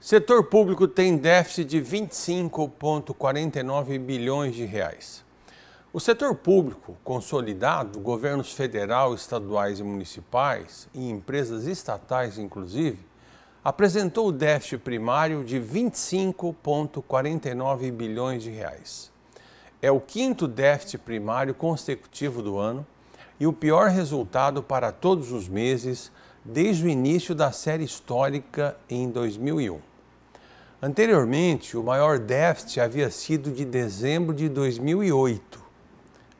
Setor público tem déficit de 25,49 bilhões de reais. O setor público consolidado, governos federal, estaduais e municipais, e empresas estatais inclusive, apresentou déficit primário de 25,49 bilhões de reais. É o quinto déficit primário consecutivo do ano e o pior resultado para todos os meses desde o início da série histórica em 2001. Anteriormente, o maior déficit havia sido de dezembro de 2008,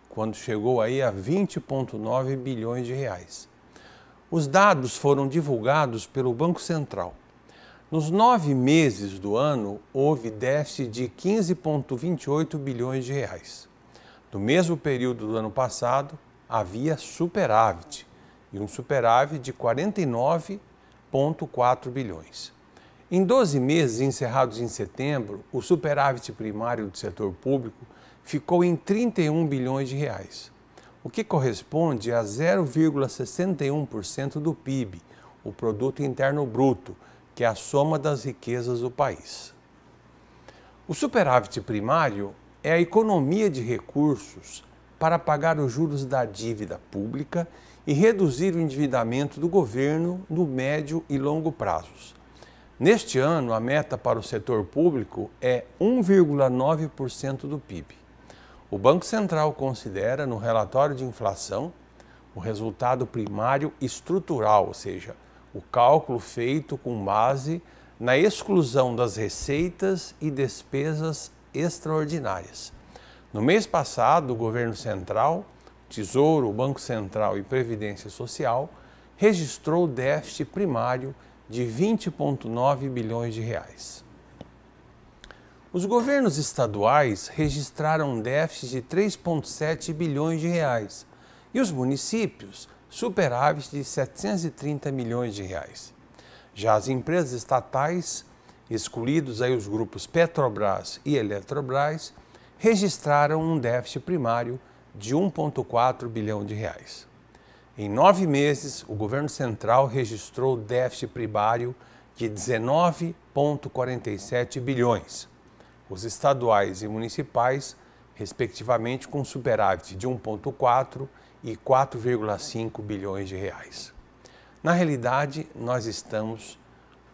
quando chegou aí a 20,9 bilhões de reais. Os dados foram divulgados pelo Banco Central. Nos nove meses do ano, houve déficit de 15,28 bilhões de reais. No mesmo período do ano passado, havia superávit, e um superávit de 49,4 bilhões. Em 12 meses encerrados em setembro, o superávit primário do setor público ficou em 31 bilhões de reais, o que corresponde a 0,61% do PIB, o produto interno bruto, que é a soma das riquezas do país. O superávit primário é a economia de recursos para pagar os juros da dívida pública e reduzir o endividamento do governo no médio e longo prazos. Neste ano, a meta para o setor público é 1,9% do PIB. O Banco Central considera, no relatório de inflação, o resultado primário estrutural, ou seja, o cálculo feito com base na exclusão das receitas e despesas extraordinárias. No mês passado, o governo central Tesouro, Banco Central e Previdência Social, registrou déficit primário de 20,9 bilhões de reais. Os governos estaduais registraram déficit de 3,7 bilhões de reais e os municípios superávit de 730 milhões de reais. Já as empresas estatais, excluídos aí os grupos Petrobras e Eletrobras, registraram um déficit primário de 1,4 bilhão de reais. Em nove meses, o governo central registrou déficit primário de 19,47 bilhões. Os estaduais e municipais, respectivamente, com superávit de 1,4 e 4,5 bilhões de reais. Na realidade, nós estamos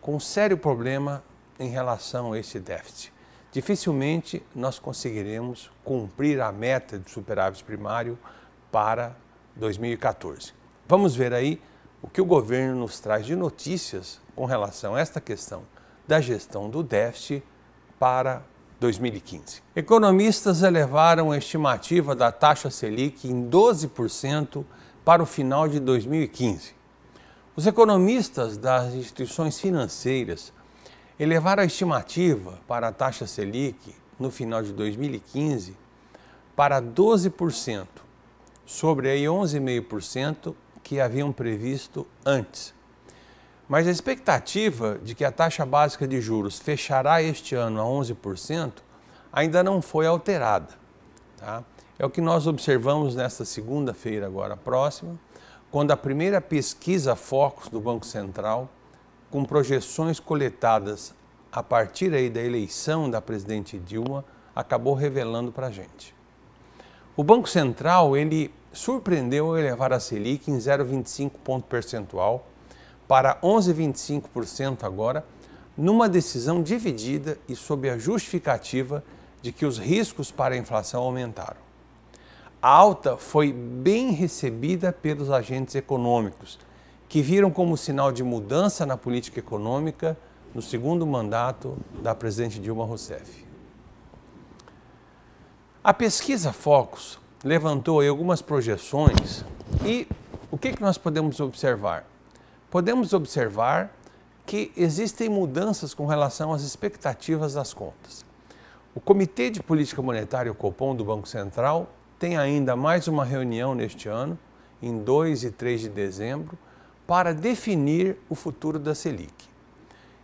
com um sério problema em relação a esse déficit dificilmente nós conseguiremos cumprir a meta de superávit primário para 2014. Vamos ver aí o que o governo nos traz de notícias com relação a esta questão da gestão do déficit para 2015. Economistas elevaram a estimativa da taxa Selic em 12% para o final de 2015. Os economistas das instituições financeiras elevar a estimativa para a taxa Selic no final de 2015 para 12%, sobre aí 11,5% que haviam previsto antes. Mas a expectativa de que a taxa básica de juros fechará este ano a 11% ainda não foi alterada. Tá? É o que nós observamos nesta segunda-feira, agora próxima, quando a primeira pesquisa Focus do Banco Central com projeções coletadas a partir aí da eleição da presidente Dilma, acabou revelando para a gente. O Banco Central ele surpreendeu ao elevar a Selic em 0,25 ponto percentual para 11,25% agora, numa decisão dividida e sob a justificativa de que os riscos para a inflação aumentaram. A alta foi bem recebida pelos agentes econômicos, que viram como sinal de mudança na política econômica no segundo mandato da presidente Dilma Rousseff. A pesquisa Focus levantou algumas projeções e o que, que nós podemos observar? Podemos observar que existem mudanças com relação às expectativas das contas. O Comitê de Política Monetária, o Copom, do Banco Central, tem ainda mais uma reunião neste ano, em 2 e 3 de dezembro, para definir o futuro da Selic.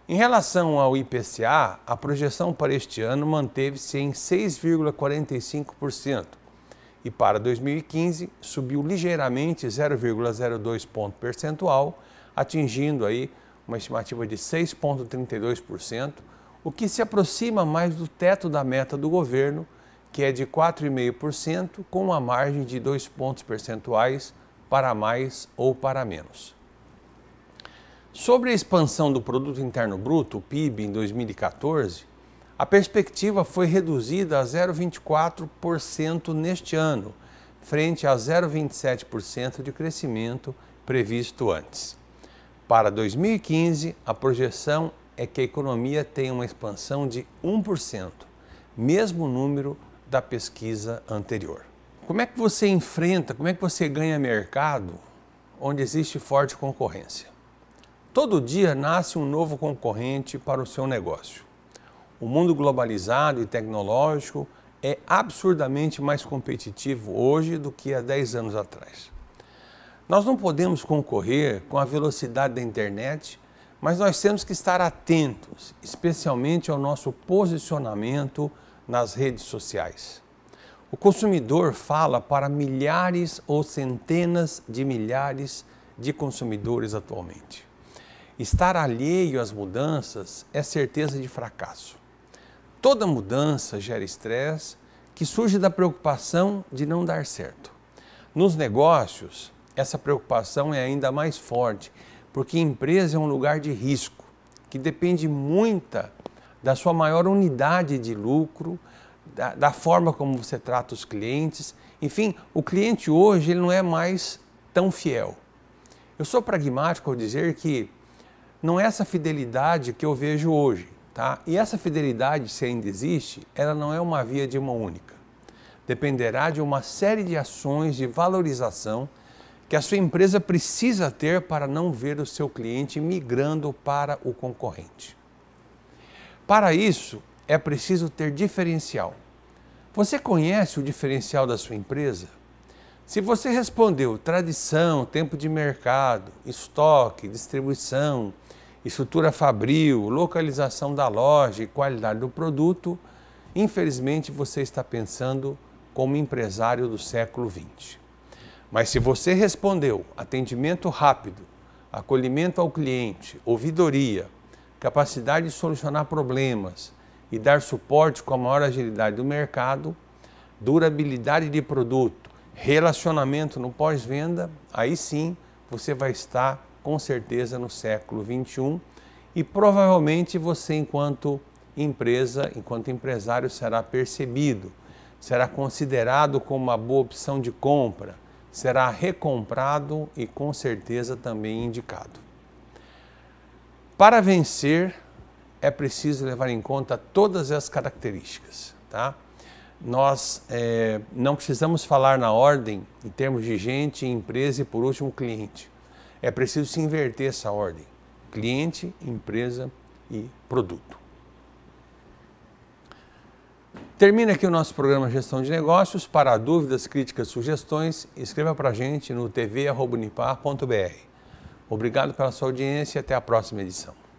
Em relação ao IPCA, a projeção para este ano manteve-se em 6,45% e para 2015 subiu ligeiramente 0,02 ponto percentual, atingindo aí uma estimativa de 6,32%, o que se aproxima mais do teto da meta do governo, que é de 4,5%, com uma margem de 2 pontos percentuais para mais ou para menos. Sobre a expansão do produto interno bruto, o PIB, em 2014, a perspectiva foi reduzida a 0,24% neste ano, frente a 0,27% de crescimento previsto antes. Para 2015, a projeção é que a economia tenha uma expansão de 1%, mesmo número da pesquisa anterior. Como é que você enfrenta, como é que você ganha mercado onde existe forte concorrência? Todo dia nasce um novo concorrente para o seu negócio. O mundo globalizado e tecnológico é absurdamente mais competitivo hoje do que há 10 anos atrás. Nós não podemos concorrer com a velocidade da internet, mas nós temos que estar atentos, especialmente ao nosso posicionamento nas redes sociais. O consumidor fala para milhares ou centenas de milhares de consumidores atualmente. Estar alheio às mudanças é certeza de fracasso. Toda mudança gera estresse que surge da preocupação de não dar certo. Nos negócios, essa preocupação é ainda mais forte, porque a empresa é um lugar de risco, que depende muita da sua maior unidade de lucro, da, da, forma como você trata os clientes. Enfim, o cliente hoje ele não é mais tão fiel. Eu sou pragmático ao dizer que não é essa fidelidade que eu vejo hoje. Tá? E essa fidelidade, se ainda existe, ela não é uma via de mão única. Dependerá de uma série de ações de valorização que a sua empresa precisa ter para não ver o seu cliente migrando para o concorrente. Para isso, é preciso ter diferencial. Você conhece o diferencial da sua empresa? Se você respondeu tradição, tempo de mercado, estoque, distribuição, estrutura fabril, localização da loja e qualidade do produto, infelizmente você está pensando como empresário do século XX. Mas se você respondeu atendimento rápido, acolhimento ao cliente, ouvidoria, capacidade de solucionar problemas e dar suporte com a maior agilidade do mercado, durabilidade de produto, relacionamento no pós-venda, aí sim você vai estar com certeza no século 21 e provavelmente você, enquanto empresa, enquanto empresário, será percebido, será considerado como uma boa opção de compra, será recomprado e com certeza também indicado. Para vencer, é preciso levar em conta todas as características, tá? nós é, não precisamos falar na ordem em termos de gente, empresa e por último cliente. É preciso se inverter essa ordem: cliente, empresa e produto. Termina aqui o nosso programa Gestão de Negócios. Para dúvidas, críticas, sugestões, escreva para a gente no tv.unipar.br. Obrigado pela sua audiência e até a próxima edição.